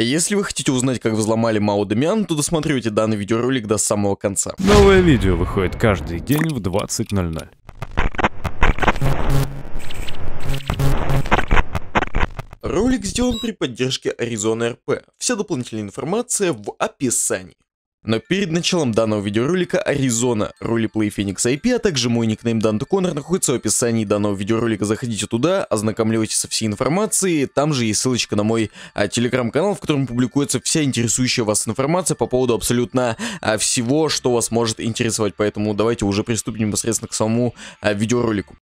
Если вы хотите узнать, как взломали Мао Демиан, то досмотрите данный видеоролик до самого конца. Новое видео выходит каждый день в 20.00. Ролик сделан при поддержке Arizona RP. Вся дополнительная информация в описании. Но перед началом данного видеоролика Аризона, ролеплей Феникс IP, а также мой никнейм Данте Коннор находится в описании данного видеоролика. Заходите туда, ознакомляйтесь со всей информацией, там же есть ссылочка на мой а, телеграм-канал, в котором публикуется вся интересующая вас информация по поводу абсолютно а, всего, что вас может интересовать. Поэтому давайте уже приступим непосредственно к самому а, видеоролику.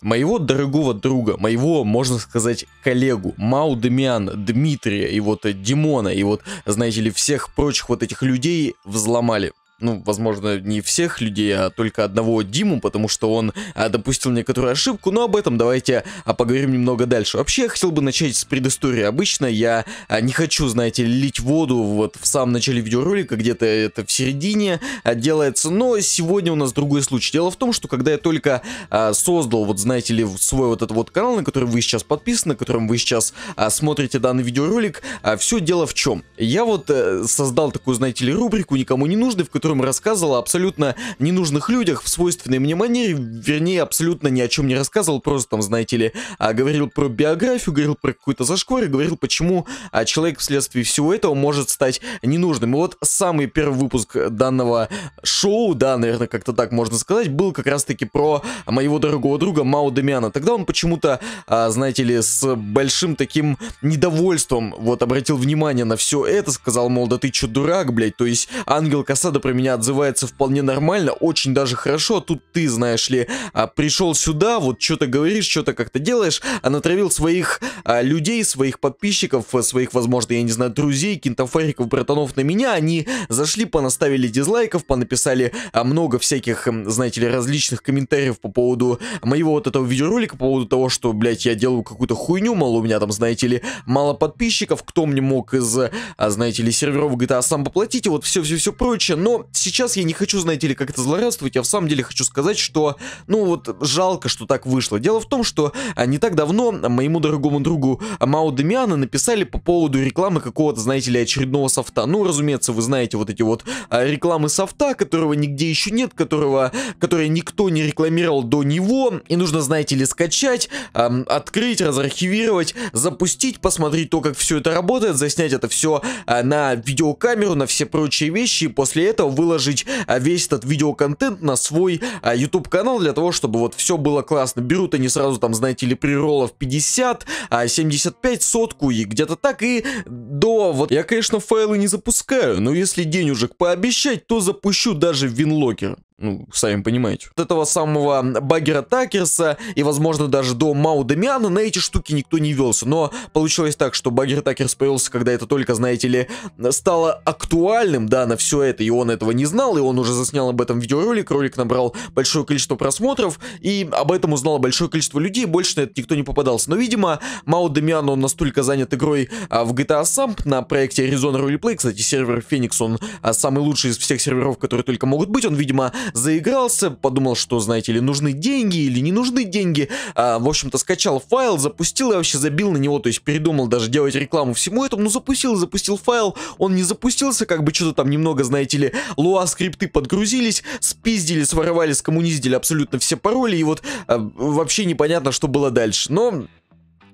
Моего дорогого друга, моего, можно сказать, коллегу, Мау Демиана, Дмитрия и вот Димона и вот, знаете ли, всех прочих вот этих людей взломали ну, возможно, не всех людей, а только одного Диму, потому что он а, допустил некоторую ошибку, но об этом давайте а, поговорим немного дальше. Вообще, я хотел бы начать с предыстории. Обычно я а, не хочу, знаете, лить воду вот в самом начале видеоролика, где-то это в середине а, делается, но сегодня у нас другой случай. Дело в том, что когда я только а, создал, вот знаете ли, свой вот этот вот канал, на который вы сейчас подписаны, на котором вы сейчас а, смотрите данный видеоролик, а, все дело в чем. Я вот а, создал такую, знаете ли, рубрику «Никому не нужной, в которой котором рассказывал абсолютно ненужных людях в свойственной мне манере, вернее, абсолютно ни о чем не рассказывал, просто там, знаете ли, а, говорил про биографию, говорил про какую то зашквар, говорил, почему а, человек вследствие всего этого может стать ненужным. И вот самый первый выпуск данного шоу, да, наверное, как-то так можно сказать, был как раз-таки про моего дорогого друга Мау Демиана. Тогда он почему-то, а, знаете ли, с большим таким недовольством вот обратил внимание на все это, сказал, мол, да ты чё, дурак, блядь, то есть ангел Касада про меня отзывается вполне нормально, очень даже хорошо. Тут ты, знаешь ли, а, пришел сюда, вот что-то говоришь, что-то как-то делаешь, а натравил своих а, людей, своих подписчиков, э, своих, возможно, я не знаю, друзей, кентафариков, братанов на меня. Они зашли, понаставили дизлайков, понаписали а, много всяких, знаете ли, различных комментариев по поводу моего вот этого видеоролика, по поводу того, что, блядь, я делаю какую-то хуйню, мало у меня там, знаете ли, мало подписчиков, кто мне мог из, знаете ли, серверов GTA сам поплатить и вот все-все-все прочее, но сейчас я не хочу, знаете ли, как это злорадствовать, я в самом деле хочу сказать, что, ну вот, жалко, что так вышло. Дело в том, что а, не так давно моему дорогому другу Мау Демиана написали по поводу рекламы какого-то, знаете ли, очередного софта. Ну, разумеется, вы знаете вот эти вот а, рекламы софта, которого нигде еще нет, которого, который никто не рекламировал до него, и нужно, знаете ли, скачать, открыть, разархивировать, запустить, посмотреть то, как все это работает, заснять это все а, на видеокамеру, на все прочие вещи, и после этого выложить а, весь этот видеоконтент на свой YouTube а, канал для того, чтобы вот все было классно. Берут они сразу там, знаете ли, приролов 50, 75, сотку и где-то так. И до вот... Я, конечно, файлы не запускаю, но если денежек пообещать, то запущу даже винлокер. Ну, сами понимаете. От этого самого Баггера Такерса и, возможно, даже до Мау Демиана на эти штуки никто не велся. Но получилось так, что Баггер Такерс появился, когда это только, знаете ли, стало актуальным, да, на все это. И он этого не знал, и он уже заснял об этом видеоролик. Ролик набрал большое количество просмотров, и об этом узнало большое количество людей. Больше на это никто не попадался. Но, видимо, Мау Демиан, он настолько занят игрой а, в GTA Samp на проекте Arizona Roleplay. Кстати, сервер Феникс, он а, самый лучший из всех серверов, которые только могут быть. Он, видимо, заигрался, подумал, что, знаете ли, нужны деньги или не нужны деньги. А, в общем-то, скачал файл, запустил и вообще забил на него, то есть передумал даже делать рекламу всему этому, но запустил, запустил файл, он не запустился, как бы что-то там немного, знаете ли, луа скрипты подгрузились, спиздили, своровали, скоммуниздили абсолютно все пароли, и вот а, вообще непонятно, что было дальше. Но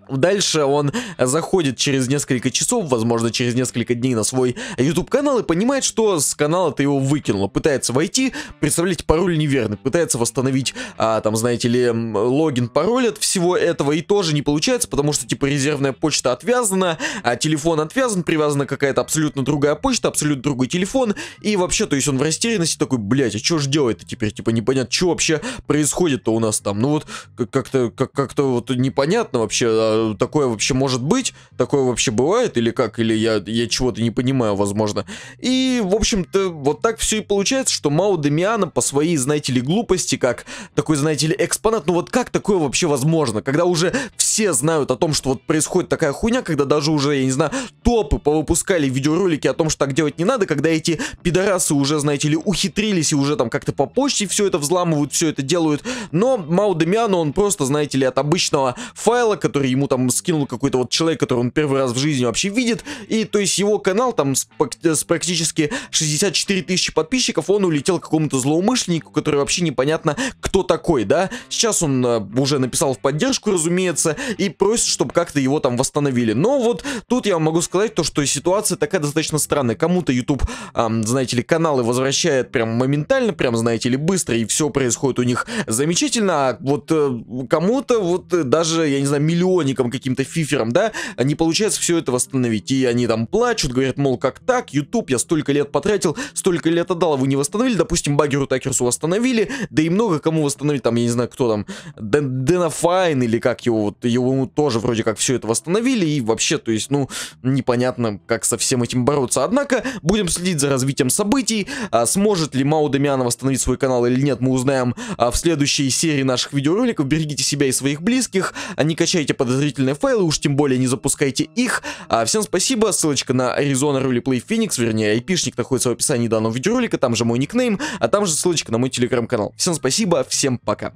Дальше он заходит через несколько часов, возможно, через несколько дней на свой YouTube канал и понимает, что с канала ты его выкинул, Пытается войти, представляете, пароль неверный, пытается восстановить, а, там, знаете ли, логин, пароль от всего этого и тоже не получается, потому что, типа, резервная почта отвязана, а телефон отвязан, привязана какая-то абсолютно другая почта, абсолютно другой телефон, и вообще, то есть он в растерянности такой, блять, а что ж делать-то теперь, типа, непонятно, что вообще происходит-то у нас там, ну вот, как-то, как-то вот непонятно вообще, а, Э, такое вообще может быть, такое вообще бывает, или как, или я, я чего-то не понимаю, возможно. И, в общем-то, вот так все и получается, что Мао Демиана по своей, знаете ли, глупости, как такой, знаете ли, экспонат, ну вот как такое вообще возможно, когда уже все знают о том, что вот происходит такая хуйня, когда даже уже, я не знаю, топы повыпускали видеоролики о том, что так делать не надо, когда эти пидорасы уже, знаете ли, ухитрились и уже там как-то по почте все это взламывают, все это делают, но Мао Демиано, он просто, знаете ли, от обычного файла, который ему там скинул какой-то вот человек, который он первый раз в жизни вообще видит, и то есть его канал там с, с практически 64 тысячи подписчиков, он улетел к какому-то злоумышленнику, который вообще непонятно кто такой, да, сейчас он э, уже написал в поддержку, разумеется, и просит, чтобы как-то его там восстановили, но вот тут я могу сказать то, что ситуация такая достаточно странная, кому-то YouTube, э, знаете ли, каналы возвращает прям моментально, прям, знаете ли, быстро, и все происходит у них замечательно, а вот э, кому-то вот э, даже, я не знаю, миллионник айтишникам, каким-то фиферам, да, не получается все это восстановить. И они там плачут, говорят, мол, как так, YouTube, я столько лет потратил, столько лет отдал, а вы не восстановили, допустим, Багеру Такерсу восстановили, да и много кому восстановить, там, я не знаю, кто там, Дэн, Дэнафайн или как его, вот, его тоже вроде как все это восстановили, и вообще, то есть, ну, непонятно, как со всем этим бороться. Однако, будем следить за развитием событий, а, сможет ли Мао Дамиана восстановить свой канал или нет, мы узнаем а, в следующей серии наших видеороликов. Берегите себя и своих близких, а не качайте подозрения подозрительные файлы, уж тем более не запускайте их. А, всем спасибо, ссылочка на Arizona Roleplay Phoenix, вернее, айпишник находится в описании данного видеоролика, там же мой никнейм, а там же ссылочка на мой телеграм-канал. Всем спасибо, всем пока.